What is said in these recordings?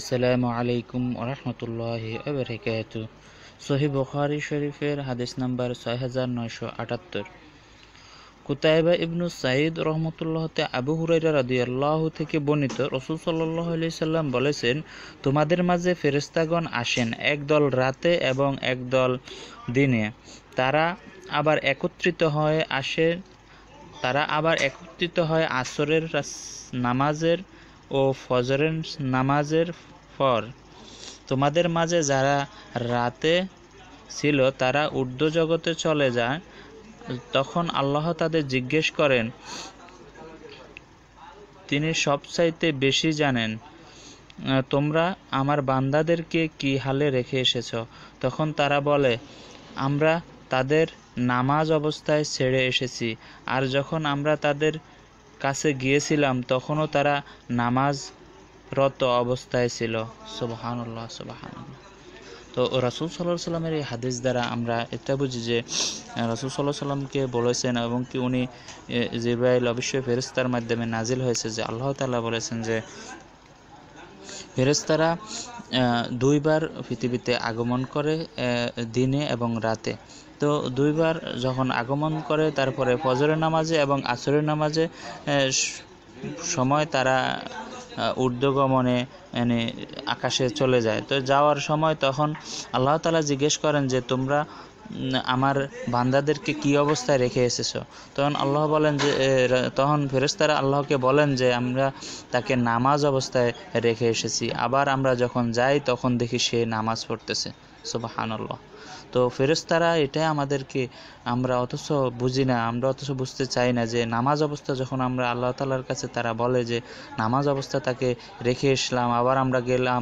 আসসালামু আলাইকুম ওরহমতুল্লাহি আবরকাত সহি বখারি শরীফের হাদিস নাম্বার ছয় হাজার নয়শো আটাত্তর কুতাইবা ইবনু সাঈদ রহমতুল্লাহতে আবু হুরাইরা আল্লাহ থেকে বর্ণিত রসুল সাল্লাহ আলি সাল্লাম বলেছেন তোমাদের মাঝে ফেরেস্তাগণ আসেন একদল রাতে এবং একদল দিনে তারা আবার একত্রিত হয়ে আসে তারা আবার একত্রিত হয় আসরের নামাজের ও ফজরের নামাজের পর তোমাদের মাঝে যারা রাতে ছিল তারা উর্দু জগতে চলে যায় তখন আল্লাহ তাদের জিজ্ঞেস করেন তিনি সবচাইতে বেশি জানেন তোমরা আমার বান্দাদেরকে কি হালে রেখে এসেছ তখন তারা বলে আমরা তাদের নামাজ অবস্থায় ছেড়ে এসেছি আর যখন আমরা তাদের কাছে গিয়েছিলাম তখনও তারা নামাজরত অবস্থায় ছিল আল্লাহ সুবহান তো রাসুল সাল্লাহ সাল্লামের এই হাদিস দ্বারা আমরা এটা বুঝি যে রাসুল সাল্লাহ সাল্লামকে বলেছেন এবং কি উনি জিব্রাইল অবশ্যই ফেরিস্তার মাধ্যমে নাজিল হয়েছে যে আল্লাহ তালা বলেছেন যে ফেরেস্তারা দুইবার পৃথিবীতে আগমন করে দিনে এবং রাতে তো দুইবার যখন আগমন করে তারপরে ফজরের নামাজে এবং আসরের নামাজে সময় তারা ঊর্ধ্বগমনে মানে আকাশে চলে যায় তো যাওয়ার সময় তখন আল্লাহ তালা জিজ্ঞেস করেন যে তোমরা আমার বান্দাদেরকে কি অবস্থায় রেখে এসেছো তখন আল্লাহ বলেন যে তখন ফেরেস্তারা আল্লাহকে বলেন যে আমরা তাকে নামাজ অবস্থায় রেখে এসেছি আবার আমরা যখন যাই তখন দেখি সে নামাজ পড়তেছে সুবাহানল্লাহ তো ফেরেস্তারা এটাই আমাদেরকে আমরা অথচ বুঝি না আমরা অথচ বুঝতে চাই না যে নামাজ অবস্থা যখন আমরা আল্লাহ তালার কাছে তারা বলে যে নামাজ অবস্থা তাকে রেখে এসলাম আবার আমরা গেলাম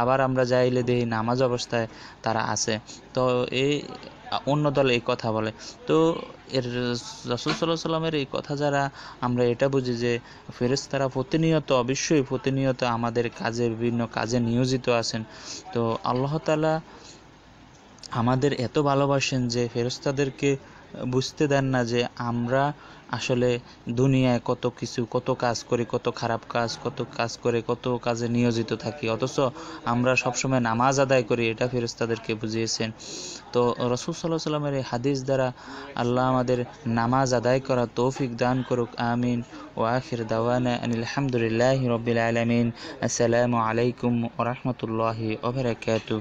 আবার আমরা যাইলে দেখি নামাজ অবস্থায় তারা আছে তো এই অন্য দল এই কথা বলে তো এর রসুল সাল্লাহ সাল্লামের এই কথা যারা আমরা এটা বুঝি যে ফেরেশতারা প্রতিনিয়ত অবশ্যই প্রতিনিয়ত আমাদের কাজে বিভিন্ন কাজে নিয়োজিত আছেন তো আল্লাহ আমাদের এত ভালোবাসেন যে ফেরস্তাদেরকে বুঝতে দেন না যে আমরা আসলে দুনিয়ায় কত কিছু কত কাজ করি কত খারাপ কাজ কত কাজ করে কত কাজে নিয়োজিত থাকি অথচ আমরা সবসময় নামাজ আদায় করি এটা ফেরস্তাদেরকে বুঝিয়েছেন তো রসুল সাল্লাহ সাল্লামের এই হাদিস দ্বারা আল্লাহ আমাদের নামাজ আদায় করা তৌফিক দান করুক আমিন ও আখির দাওয়ানা আলহামদুলিল্লাহ রবিল আলমিন আসসালামু আলাইকুম ওরহমতুল্লাহি ওবরাকাতু